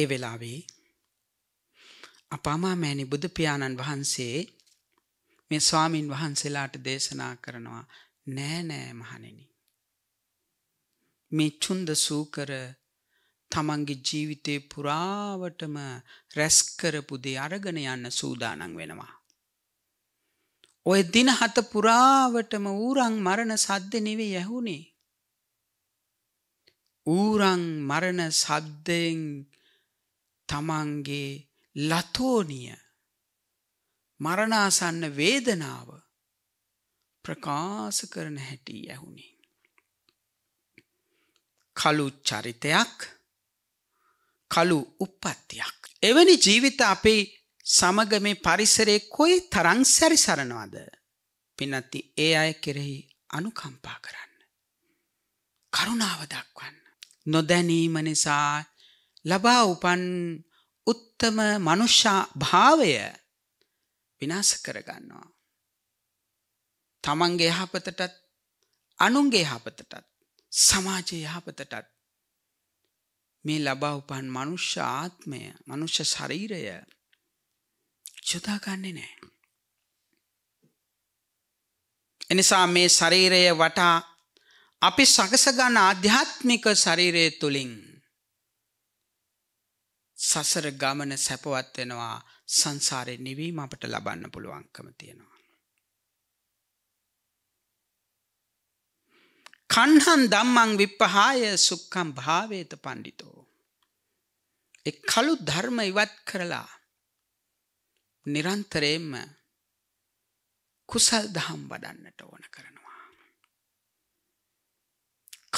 S2: ඒ වෙලාවේ අපාමා මෑණි බුදු පියාණන් වහන්සේ මේ ස්වාමින් වහන්සේලාට දේශනා කරනවා නෑ නෑ මහණෙනි මේ චුන්ද සූකර තමන්ගේ ජීවිතේ පුරාවටම රැස් කරපු දේ අරගෙන යන්න සූදානම් වෙනවා ඔය දින හත පුරාවටම ඌරන් මරණ සද්ද නෙවෙයි ඇහුනේ ඌරන් මරණ සද්දයෙන් තමන්ගේ ලතෝනිය මරණාසන්න වේදනාව ප්‍රකාශ කරන හැටි ඇහුණේ. කළු චරිතයක් කළු උප්පත්තියක්. එවැනි ජීවිත අපේ සමග මේ පරිසරේ කොයි තරං සැරිසරනවාද. පිනත්ති ඒ අය කෙරෙහි අනුකම්පා කරන්න. කරුණාව දක්වන්න. නොදැනීම නිසා ලබා උපන් උත්තම මනුෂ්‍යා භාවය විනාශ කරගන්නවා. තමන්ගේ යහපතටත් අනුන්ගේ යහපතටත් සමාජයේ යහපතටත් මේ ලබා උපන් මනුෂ්‍ය ආත්මය මනුෂ්‍ය ශරීරය යොදාගන්නේ නැහැ. එනිසා මේ ශරීරය වටා අපි සකස ගන්න ආධ්‍යාත්මික ශරීරය තුලින් සසර ගමන සැපවත් වෙනවා සංසාරේ නිවීම අපට ලබන්න පුළුවන්කම තියෙනවා. කණ්හන් දම්මං විප්පහාය සුක්කම් භාවේත පණ්ඩිතෝ. එක් කළු ධර්ම ඉවත් කරලා නිරන්තරයෙන්ම කුසල් දහම් වඩන්නට ඕන කරනවා.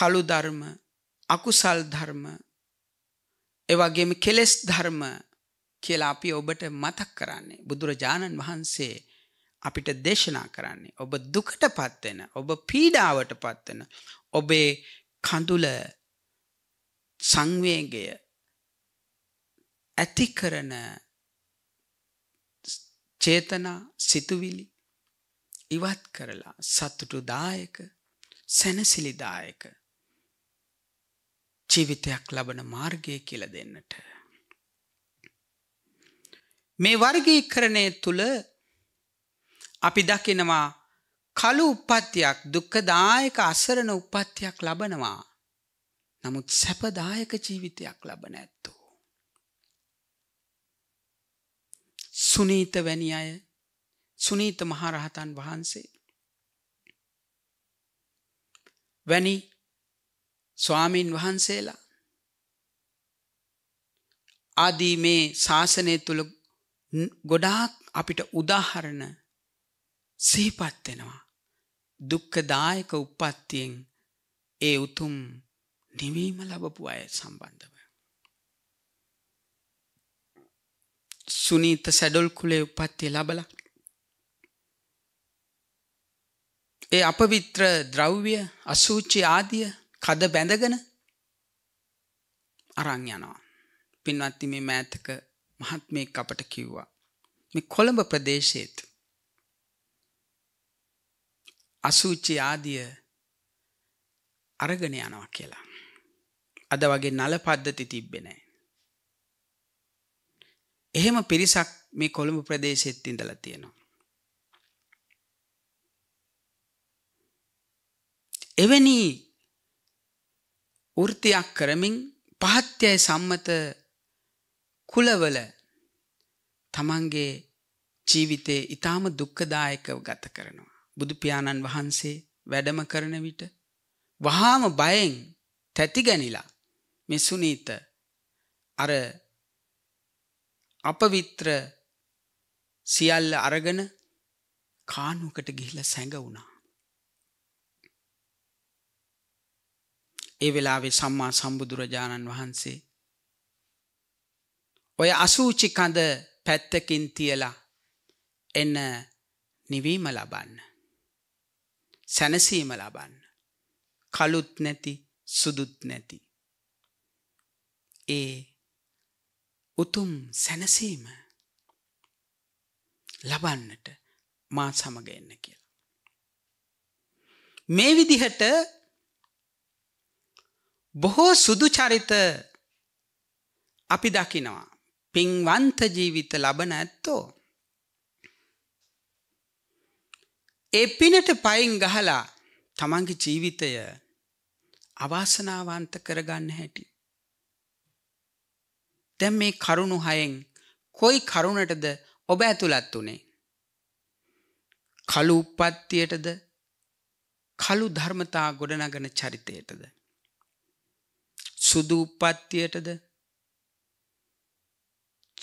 S2: කළු ධර්ම අකුසල් ධර්ම එවගේම කෙලෙස් ධර්ම කියලා අපි ඔබට මතක් කරන්නේ බුදුරජාණන් වහන්සේ අපිට දේශනා කරන්නේ ඔබ දුකට පත්වෙන ඔබ පීඩාවට පත්වෙන ඔබේ කඳුල සංවේගය ඇති කරන චේතනා සිතුවිලි ඉවත් කරලා සතුටුදායක සැනසිලිදායක ජීවිතයක් ලබන මාර්ගය කියල දෙන්නට. මේ වර්ගීකරණය තුළ අපි දකිනවා කළු උපත්තියක් දුක්කදායක අසරණ උපත්තියක් ලබනවා. නමුත් සැපදායක ජීවිතයක් ලබන ඇත්තු. සුනීත වැනි අය සුනීත මහරහතන් වහන්සේ. වැනි ස්වාමීන් වහන්සේලා ආදී මේ ශාසනය තුළ ගොඩාක් අපිට උදාහරණ සිහිපත් වෙනවා දුක්ඛදායක උප්පත්තියෙන් ඒ උතුම් නිවීම ලැබපු අය සම්බන්ධව සුනීත සැඩොල් කුලේ උප්පත්තිය ලැබලා ඒ අපවිත්‍ර ද්‍රව්‍ය අසූචි ආදිය කද බැඳගෙන අරං යනවා. පින්වත්ති මේ මෑතක මහත්මයෙක් අපට කිව්වා. මේ කොළඹ ප්‍රදේශයේත් අසූචි ආදිය අරගෙන යනවා කියලා. අද වගේ නල පද්ධති තිබ්බේ නැහැ. එහෙම පිරිසක් මේ කොළඹ ප්‍රදේශෙත් ඉඳලා තියෙනවා. එවැනි වෘත්තියක් කරමින් පහත්‍යයි සම්මත කුලවල තමන්ගේ ජීවිතේ ඊටාම දුක්ඛදායකව ගත කරනවා. බුදු පියාණන් වහන්සේ වැඩම කරන විට වහාම බයෙන් තැති ගැනිලා මේ සුනීත අර අපවිත්‍ර සියල්ල අරගෙන කානුවකට ගිහිලා සැඟ වුණා. ඒ වෙලාවේ සම්මා සම්බුදුරජාණන් වහන්සේ. ඔය අසූචි කඳ පැත්තකින් තියලා එන්න නිවීම ලබන්න. සැනසීම ලබන්න. කළුත් නැති සුදුත් නැති. ඒ උතුම් සැනසීම ලබන්නට මා සමග එන්න කියලා. මේ විදිහට බොහෝ සුදු චරිත අපි දකිනවා. පින්වන්ත ජීවිත ලබන ඇත්තෝ. ඒ පිනට පයින් ගහලා තමන්ගේ ජීවිතය අවාසනාවන්ත කරගන්න හැටි. දැන් මේ කරුණු හයෙන් කොයි කරුණටද ඔබ ඇතුළත් උනේ? කළු උප්පත්තියටද? කළු ධර්මතා ගොඩනගන චරිතයටද? සුදු උප්පත්තියටද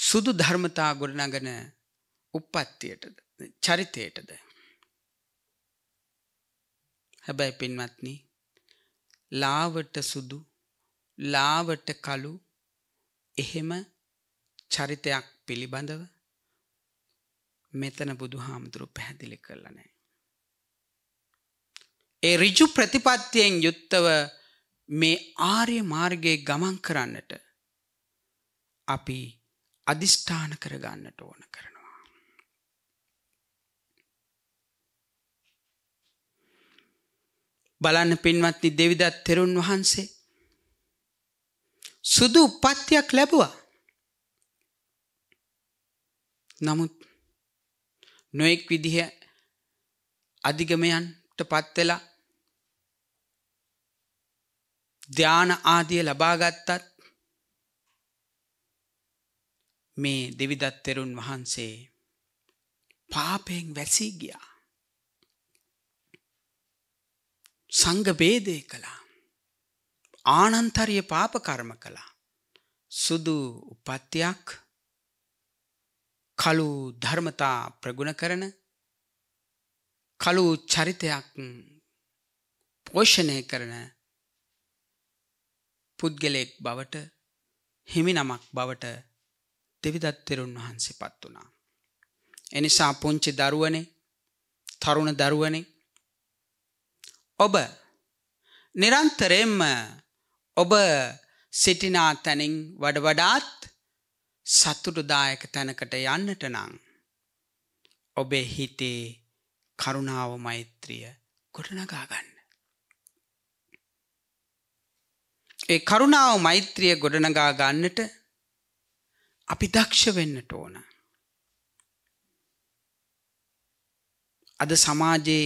S2: සුදු ධර්මතා ගොඩනගන උප්පත්තියටද චරිතයටද හැබැයි පින්වත්නි ලාවට සුදු ලාවට කළු එහෙම චරිතයක් පිළිබඳව මෙතන බුදු හාමුදුරු පැහැදිලි කරලනෑ. ඒ රිජු ප්‍රතිපත්තියෙන් යුත්තව මේ ආර්ය මාර්ගයේ ගමන් කරන්නට අපි අදිෂ්ඨාන කරගන්නට ඕන කරනවා. බලන්න පින්වත්නි දෙවිදත් තෙරුන් වහන්සේ සුදු උපත්තියක් ලැබුවා. නමුත් නොයෙක් විදිහ අධිගමයන්ට පත්වෙලා ධ්‍යාන ආදිය ලබාගත්තත් මේ දෙවිදත්තෙරුන් වහන්සේ පාපයෙන් වැසී ගියා. සංගබේදය කළා. ආනන්තරිය පාපකර්ම කළා. සුදු උපත්තියක් කළු ධර්මතා ප්‍රගුණ කරන කළු චරිතයක් පෝෂණය කරන පුද්ගලයෙක් බවට හිමි නමක් බවට දෙවිදත්තෙරුන් වහන්සේ පත් වුණා. එනිසා පුංචි දරුවනේ තරුණ දරුවනේ ඔබ නිරන්තරයෙන්ම ඔබ සිටිනා තැනින් වඩ වඩාත් සතුටුදායක තැනකට යන්නට නං. ඔබේ හිතේ කරුණාව මෛත්‍රිය ගොඩනගාගන්න. ඒ කරුණාව මෛත්‍රිය ගොඩනගා ගන්නට අපි දක්ෂ වෙන්නට ඕන. අද සමාජයේ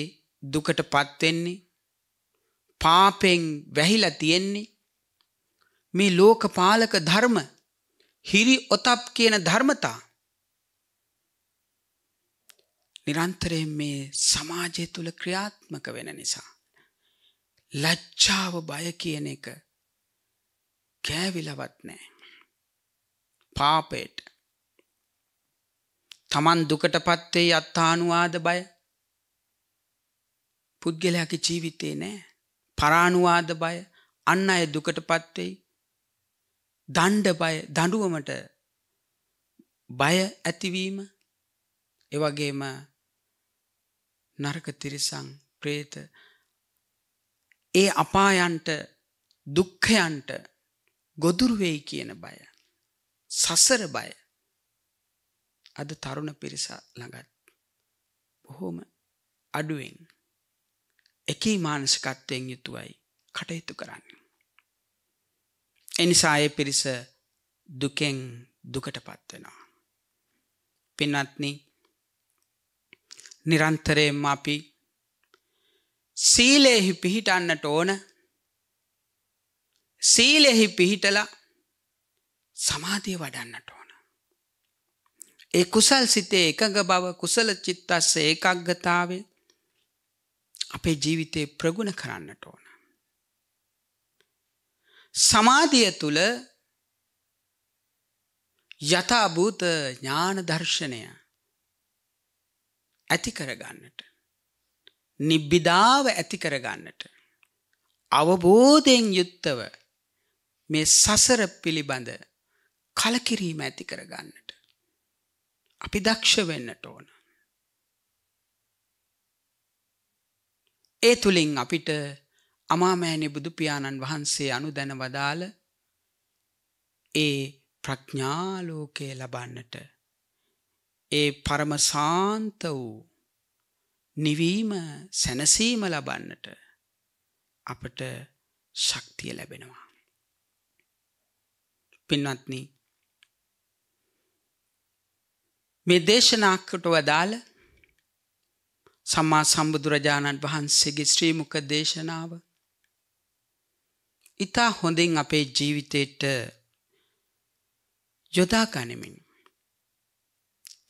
S2: දුකට පත්වෙන්නේ පාපෙන් වැහිලා තියෙන්නේ මේ ලෝකපාලක ධර්ම හිරි ඔතප් කියන ධර්මතා නිරන්තරයෙන් මේ සමාජය තුළ ක්‍රියාත්මක වෙන නිසා ලච්ඡාව බය කියන එක කෑවිලවත් නෑ. පාපේට. තමන් දුකට පත්වේ අත්තානුවාද බය පුද්ගලයාකි ජීවිතේ නෑ. පරානුවාද බය අන්න අය දුකට පත්වෙයි. දණ්ඩ බය දඩුවමට බය ඇතිවීම එවගේම නරක තිරිසං ප්‍රේත ඒ අපායන්ට දුක්ඛයන්ට ගොදුරු වෙයි කියන බය. සසර බය. අද තරුණ පිරිස ළඟත් බොහොම අඩුවෙන් එකී මානසිකත්වයෙන් යුතුවයි කටයුතු කරන්නේ. එනිසා ඒ පිරිස දුකෙන් දුකටපත් වෙනවා. පින්වත්නි නිරන්තරයෙන්ම අපි සීලෙහි පිහිටන්නට ඕන සීලෙහි පිහිටලා සමාධිය වඩන්නට ඕන. ඒ කුසල් සිතේ එකඟ බව කුසල චිත්තස්ස ඒකග්ගතාවේ අපේ ජීවිතේ ප්‍රගුණ කරන්නට ඕන. සමාධිය තුල යථාභූත ඥාන දර්ශනය ඇති කරගන්නට නිබ්බිදාව ඇති කරගන්නට අවබෝධයෙන් යුක්තව මේ සසර පිළිබඳ කලකිරීම ඇති කරගන්නට. අපි දක්ෂ වෙන්නට ඕන. ඒ තුළින් අපිට අමාමෑණි බුදු පියාණන් වහන්සේ අනුදැන වදාළ ඒ ප්‍රඥාලෝකය ලබන්නට ඒ පරම සාන්ත වූ නිවීම සැනසීම ලබන්නට අපට ශක්තිය ලැබෙනවා පින්වත්නී. මේ දේශනාක්කට වදාළ සම්මා සම්බුදුරජාණන් වහන්සේගේ ශ්‍රීමුක දේශනාව ඉතා හොඳින් අපේ ජීවිතයට යොදා ගනිමින්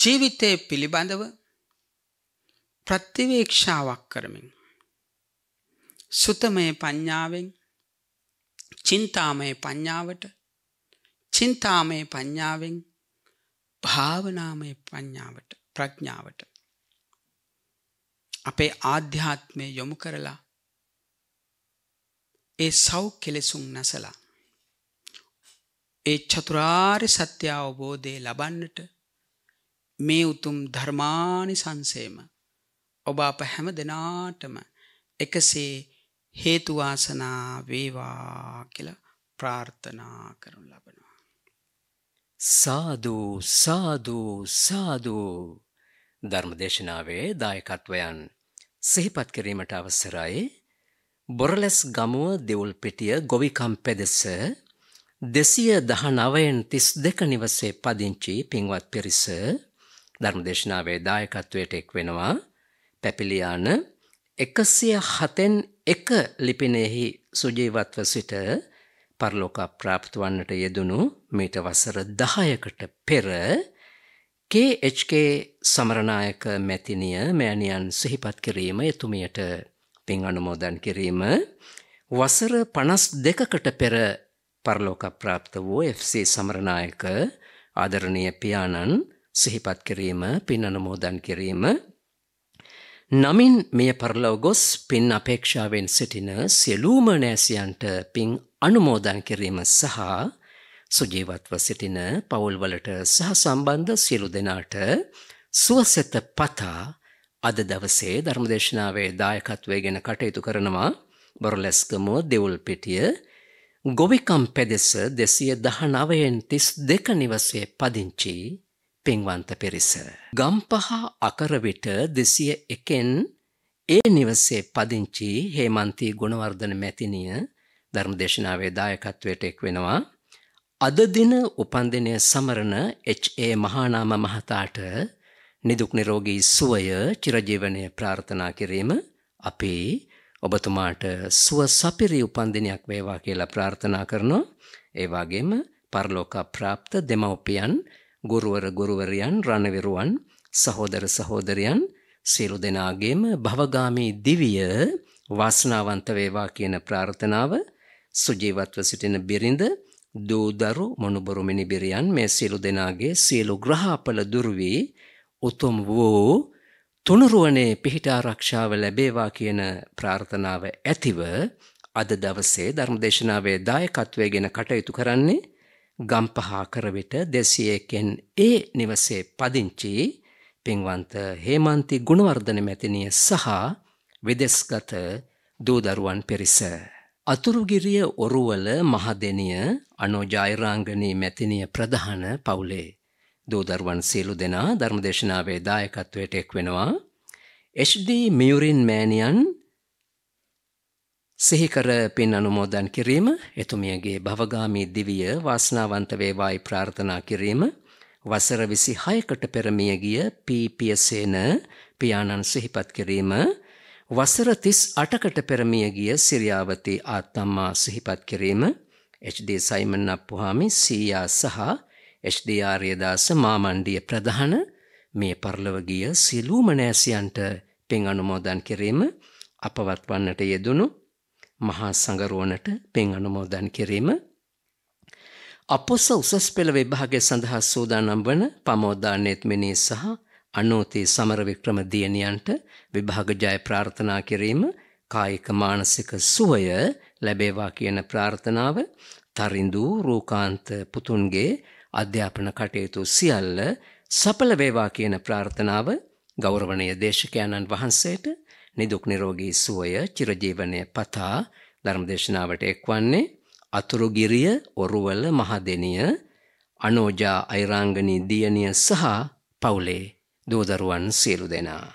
S2: ජීවිතය පිළිබඳව ප්‍රතිවේක්ෂාවක් කරමින් සුතමය පඤ්ඥාවෙන් චින්තාමය පඤ්ඥාවට චින්තාමය පඤ්ඥාවෙන් භාවනාමය පඤ්ඥාවට ප්‍රඥාවට අපේ ආධ්‍යාත්මය යොමු කරලා ඒ සෞ කෙලෙසුම් නැසලා ඒ චතුරාර් සත්‍ය අවබෝධය ලබන්නට මේ උතුම් ධර්මානි සංසේම ඔබ අප හැම දෙනාටම එකසේ හේතුවාසනා වේවා කියලා ප්‍රාර්ථනා
S1: කරනු ලබ සාදු සාදු සාදු ධර්මදේශනාවේ දායකත්වයන් සිහිපත් කිරීමට අවසරයි බොරලැස් ගමුව දෙවුල් පිටිය ගොවිකම් පෙදෙස දෙසිය දහ නවයෙන් තිස් දෙක නිවසේ පදිංචි පින්වත් පිරිස ධර්මදේශනාවේ දායකත්වයට එක් වෙනවා පැපිලියාන එකසිය හතෙන් එක ලිපිනෙහි සුජීවත්ව සිට පරලෝක ප්‍රාප්ත වන්නට යෙදුණු මීට වසර 10කට පෙර KHK සමරනායක මැතිනිය මෑණියන් සිහිපත් කිරීම එතුමියට පින් අනුමෝදන් කිරීම වසර 52කට පෙර පරලෝක ප්‍රාප්ත වූ FC සමරනායක ආදරණීය පියාණන් සිහිපත් කිරීම පින් අනුමෝදන් කිරීම නමින් මෙය පරලව ගොස් පින් අපේක්ෂාවෙන් සිටින සියලූම නෑසියන්ට පින් අනුමෝදන් කිරීම සහ සුජීවත්ව සිටින පවුල්වලට සහ සම්බන්ධ සියලු දෙනාට සුවසෙත පතා අද දවසේ ධර්මදේශනාවේ දායකත්වයගෙන කටයුතු කරනවා බොරලැස්කමුව දෙවුල් පිටිය ගොවිකම් පෙදෙස දෙසිය දහනවයෙන් තිස් දෙක නිවසේ පදිංචී පෙන්වන්ත පෙරිස. ගම්පහ අකරවිට දෙසිය එකෙන් ඒ නිවසේ පදිංචි හේමන්තී ගුණවර්ධන මැතිනිය ධර්මදේශනාවේ දායකත්වයට එක් වෙනවා. අද දින උපන්දිනය සමරන HA මහානාම මහතාට නිදුක් නිරෝගී සුවය චිරජීවනය ප්‍රාර්ථනා කිරීම අපේ ඔබතුමාට සුව සපිරි උපන්දිනයක් වේවා කියලා ප්‍රාර්ථනා කරනවා. ඒ වගේම පරලෝක ප්‍රාප්ත දෙමව්පියන් ගුරුවර ගුරුවරියන් රණවිරුවන් සහෝදර සහෝදරයන් සියලු දෙනාගේම භවගාමී දිවිය වාසනාවන්ත වේවා කියන ප්‍රාර්ථනාව සුජීවත්ව සිටින බිරිඳ දූදරු මොනුබරු මිනිබිරියන් මේ සියලු දෙනාගේ සියලු ග්‍රහපල දුර්වී උතුම් වූ තුනුරුවනේ පිහිට ආරක්ෂාව ලැබේවා කියන ප්‍රාර්ථනාව ඇතිව අද දවසේ ධර්මදේශනාවේ දායකත්වය ගැන කටයුතු කරන්නේ ගම්පහ කරවිට දෙසියකෙන් ඒ නිවසේ පදිංචි පින්වන්ත හේමන්ති ගුණවර්ධන මැතිනිය සහ විදෙස්ගත දූදරුවන් පිරිස. අතුරුගිරිය ඔරුවල මහදෙනිය අනෝජායිරාංගනී මැතිනිය ප්‍රධාන පවුලේ. දූදරුවන් සියලු දෙනා ධර්මදේශනාවේ දායකත්වයට එක් වෙනවා. HD මියුරින් මෑනියන් සිහිකර පින් අනුමෝදන් කිරීම එතුමියගේ භවගාමී දිවිය වාසනාවන්ත වේවායි ප්‍රාර්ථනා කිරීම වසර 26කට පෙර මිය ගිය පීපියසේන පියාණන් සිහිපත් කිරීම වසර 38කට පෙර මිය ගිය සිරියාවති ආත්තම්මා සිහිපත් කිරීම HD සයිමන් අප්පුහාමි සීයා සහ HD ආර්යදාස මාමණ්ඩිය ප්‍රධාන මේ පරිලව ගිය සිළුම නෑසියන්ට පින් අනුමෝදන් කිරීම අපවත් වන්නට යෙදුණු මහා සංගරුවනට පින් අනුමෝදන් කිරීම අපොස උසස් පෙළ විභාගය සඳහා සූදානම් වන පමෝදානෙත් මිනී සහ අනෝතී සමර වික්‍රම දියණියන්ට විභාග ජය ප්‍රාර්ථනා කිරීම කායික මානසික සුවය ලැබේවා කියන ප්‍රාර්ථනාව තරිඳු රූකාන්ත පුතුන්ගේ අධ්‍යාපන කටයුතු සියල්ල සඵල වේවා කියන ප්‍රාර්ථනාව ගෞරවනීය දේශකයන්න් වහන්සේට නිදුක් නිරෝගී සුවය චිරජීවනයේ පතා ධර්මදේශනාවට එක්වන්නේ අතුරුගිරිය ඔරුවල මහදෙනිය අනෝජා අයිරාංගනී දියණිය සහ පවුලේ දෝදරුවන් සියලු දෙනා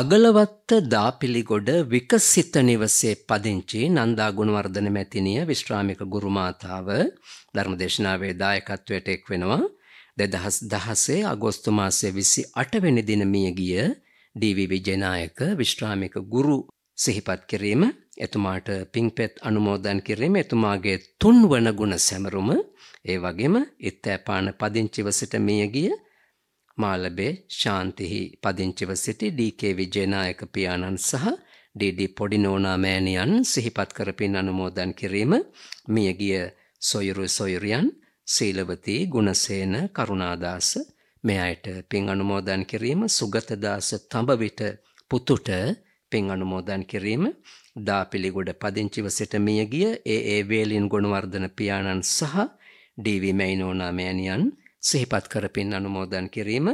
S1: අගලවත්ත දාපිලිගොඩ විකසිත නිවසේ පදිංචි නන්දා ගුණවර්ධන මැතිණිය විශ්‍රාමික ගුරු මාතාව ධර්මදේශනාවේ දායකත්වයට එක් වෙනවා 2016 අගෝස්තු මාසයේ 28 වෙනි දින මිය ගිය ඩීවී විජයනායක විශ්‍රාමික ගුරු සිහිපත් කිරීම එතුමාට පිංපෙත් අනුමෝදන් කිරීම එතුමාගේ තුන්වන ගුණ සැමරුම ඒ වගේම ඉත්තෑපාන පදිංචිව සිට මියගිය මාලබේ ශාන්තිහි පදිංචිව සිටි ඩීකේ විජයනායක පියාණන් සහ ඩීඩී පොඩි නෝනා මෑණියන් සිහිපත් කරපින් අනුමෝදන් කිරීම මියගිය සොයුරු සොයුරියන් සීලවතී ගුණසේන කරුණාදාස මේ අයට පින් අනුමෝදන් කිරීම සුගතදාස තඹවිට පුතුට පින් අනුමෝදන් කිරීම දාපිලිගොඩ පදිංචිව සිට මිය ගිය ඒ ඒ වේලින් ගුණවර්ධන පියාණන් සහ ඩීවී මැයිනෝනා මෑණියන් සිහිපත් කර පින් අනුමෝදන් කිරීම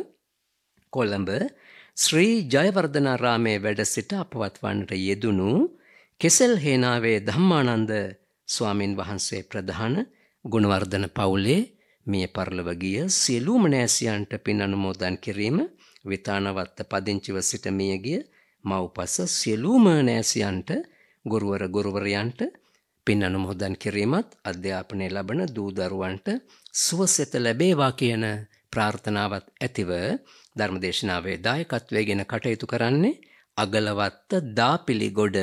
S1: කොළඹ ශ්‍රී ජයවර්ධනාරාමේ වැඩ සිට අපවත් වන්නට යෙදුණු කෙසෙල් හේනාවේ ධම්මානන්ද ස්වාමින් වහන්සේ ප්‍රධාන ගුණවර්ධන පවුලේ මේ පරලොව ගිය සියලුම නෑසියන්ට පින් අනුමෝදන් කිරීම විතානවත්ත පදිංචිව සිට මිය ගිය මව්පස සියලුම නෑසියන්ට ගුරුවර ගුරුවරයන්ට පින් අනුමෝදන් කිරීමත් අධ්‍යාපනය ලබන දූ දරුවන්ට සුවසෙත ලැබේවා කියන ප්‍රාර්ථනාවත් ඇතිව ධර්මදේශනාවේ දායකත්වයගෙන කටයුතු කරන්නේ අගලවත්ත දාපිළිගොඩ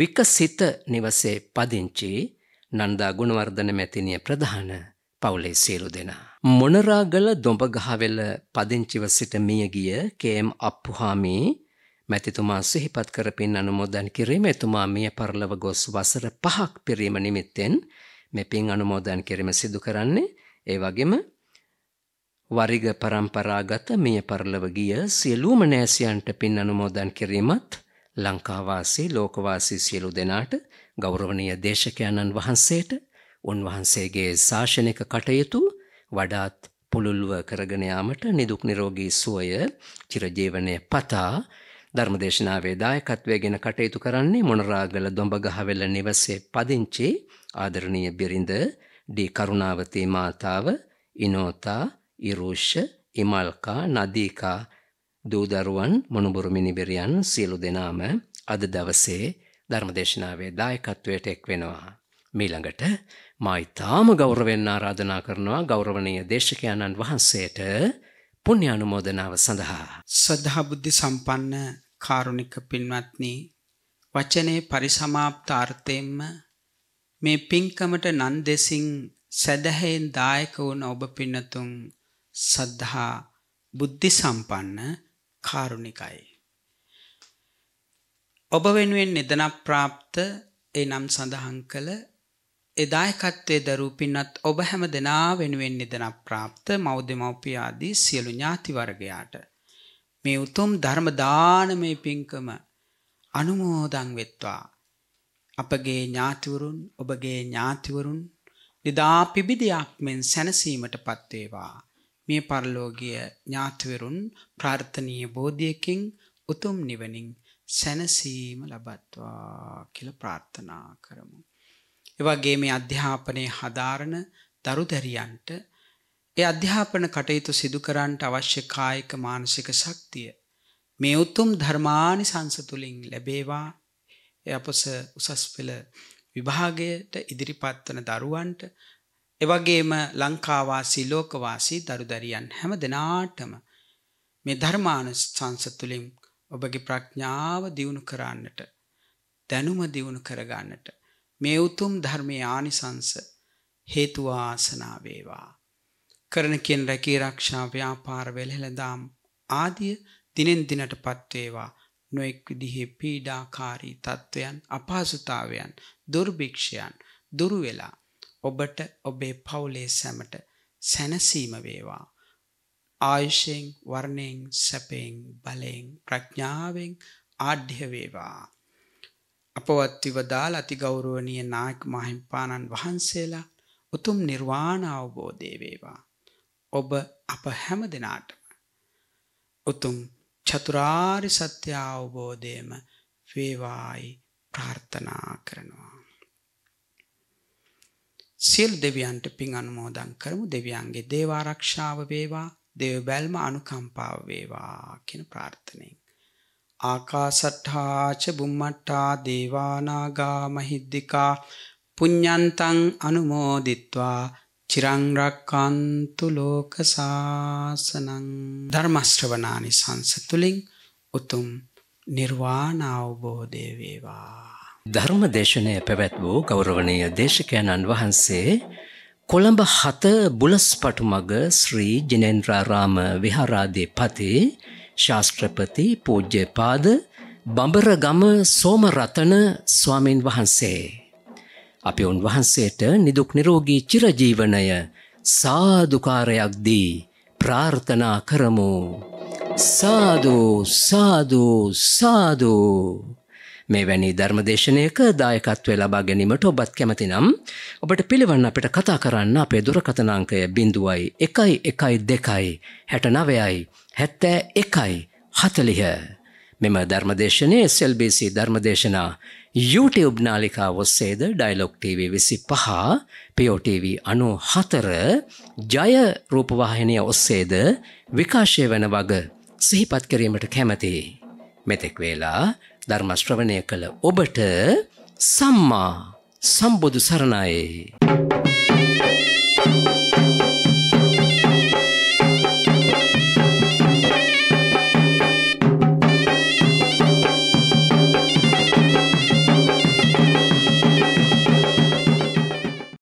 S1: විකසිත නිවසේ පදිංචි නන්දා ගුණවර්ධන මැතිනිය ප්‍රධාන පවුලේ සියලු දෙනා. මොනරාගල දොඹගහවෙල පදිංචිව සිට මියගිය කේම් අප්පුහාමි මැතිතුමා සිහිපත් කරපින් අනුමෝදන් කිරීම එතුමා මිය පරලව ගොස් වසර පහක් පිරීම නිමිත්තෙන් මෙපින් අනුමෝදන් කිරීම සිදු කරන්නේ ඒ වගේම වරිග පරම්පරාගත මිය පරලව ගිය සියලුම නෑසියන්ට පින් අනුමෝදන් කිරීමත් ලංකාවාසී ලෝකවාසී සියලු දෙනාට ගෞරවනීය දේශකයන්න් වහන්සේට උන්වහන්සේගේ ශාසනික කටයුතු වඩාත් පුළුල්ව කරගෙන යාමට නිදුක් නිරෝගී සුවය චිරජීවනයේ පතා ධර්මදේශනාවේ දායකත්වය ගැන කටයුතු කරන්නේ මොනරාගල දොඹගහවෙල නිවසේ පදිංචි ආදරණීය බිරිඳ ඩී කරුණාවතී මාතාව ඉනෝතා ඉරුෂ ඉමල්කා නදීකා දූදරුවන් මොනුබුරු මිනිබිරියන් සියලු දෙනාම අද දවසේ ධර්මදේශනාවේ දායකත්වයට එක් වෙනවා. මීළඟට මා ඉතාම ගෞරවෙන් ආරාධනා කරනවා ගෞරවනීය දේශකයන්න් වහන්සේට පුණ්‍ය අනුමෝදනාව සඳහා සද්ධා බුද්ධ සම්පන්න කාරුණික පින්වත්නි වචනේ
S2: පරිසමාප්තාර්ථයෙන්ම මේ පින්කමට නන්දෙසින් සැදැහැයෙන් දායක වුණ ඔබ පින්නතුන් සද්ධා බුද්ධි සම්පන්න කාරුණිකයි. ඔබ වෙනුවෙන් නිදනප්‍රාප්ත ඒ නම් සඳහන් කළ එදායකත්වය දරූ පින්නත් ඔබ හැම දෙනා වෙනුවෙන් නිදන ප්‍රාප්ත මෞද්‍යමව්පියාදී සියලු ඥාතිවර්ගයාට. මේ උතුම් ධර්මදානමය පින්කම අනුමෝදං වෙත්වා. අපගේ ඥාතිවරුන් ඔබගේ ඥාතිවරුන් නිදා පිබිදයක් මෙන් සැනසීමට පත්වේවා. මේ පරලෝගිය ඥාතිවරුන් ප්‍රාර්ථනීය බෝධියකින් උතුම් නිවනින් සැනසීම ලබත්වා කියල ප්‍රාර්ථනා කරමු. එවගේ මේ අධ්‍යාපනය හදාරණ දරුදැරියන්ට ඒ අධ්‍යාපන කටයුතු සිදුකරන්ට අවශ්‍ය කායික මානසික ශක්තිය මේ උතුම් ධර්මානි සංස තුළින් ලැබේවා අපස උසස් පෙළ විභාගයට ඉදිරිපත්වන දරුවන්ට එවගේම ලංකාවාසී ලෝකවාසී දරුදරියන් හැම දෙනාටම මේ ධර්මාන සංස තුළින් ඔබගේ ප්‍රඥාව දියුණු කරන්නට දැනුම දියුණු කරගන්නට මේ උතුම් ධර්මයේ ආනිසංස හේතු ආසනා වේවා කරන කියන රැකී ආරක්ෂා ව්‍යාපාර වෙලහෙළදාම් ආදිය දිනෙන් දිනටපත් වේවා නොඑක් විදිහේ පීඩාකාරී තත්වයන් අපහසුතාවයන් දුර්භික්ෂයන් දුරු වෙලා ඔබට ඔබේ පවුලේ සැමට සැනසීම වේවා ආයුෂයෙන් වර්ණයෙන් සැපයෙන් බලයෙන් ප්‍රඥාවෙන් ආඩ්‍ය වේවා අපවත්තිව දාල අතිගෞරුවනය නායක මහිම්පාණන් වහන්සේලා උතුම් නිර්වාණ අවබෝධය වේවා. ඔබ අප හැම දෙනාටම. උතුම් චතුරාරි සත්‍ය අවබෝධයම වේවායි ප්‍රාර්ථනා කරනවා. සිල් දෙවියන්ට පින් අනුමෝදන් කරමු දෙවියන්ගේ දේවාරක්ෂාව වේවා දෙව බැල්ම අනුකම්පාව වේවා කියන ප්‍රාර්ථනයෙන්. ආකාසට්ඨාච බුම්මට්ටා දේවානාගා මහිද්దికා පුඤ්ඤන්තං අනුමෝදිත්වා චිරං රක්칸තු ලෝක සාසනං ධර්ම ශ්‍රවණානි සංසතුලින් උතුම් නිර්වාණ අවබෝධය වේවා
S1: ධර්ම දේශනය පැවැත් වූ ගෞරවනීය දේශකයන්න් වහන්සේ කොළඹ හත බුලස්පටු මග ශ්‍රී ජිනේන්ද්‍රාරාම විහාරාධිපති ශාස්ත්‍රපති පූජ්‍යපාද බඹරගම සෝමරතන ස්වාමීන් වහන්සේ. අපි උන්වහන්සේට නිදුක් නිරෝගී චිරජීවනය සාදුකාරයක් දී ප්‍රාර්ථනා කරමු. සාදු සාදු සාදු මෙවැනි ධර්මදේශනයක දායකත්වය ලබා ගැනීමට ඔබත් කැමතිනම් ඔබට පිළිවන්න අපිට කතා කරන්න අපේ දුරකථනාංකය බිඳුවයි එකයි එකයි දෙකයි හැට නවයයි හැත්තෑ එකයි හතලිහ මෙම ධර්මදේශනයේ සෙල්බිසි ධර්මදේශනා YouTube නාලිකා ඔස්සේද ඩයිලොක් TV විසි පහ පෝටව අනු හතර ජය රූපවාහිනය ඔස්සේද විකාශය වන වග සිහිපත් කිරීමට කැමති. මෙතෙක් වේලා ධර්මශ්‍රවණය කළ ඔබට සම්මා සම්බුදු සරණයේ.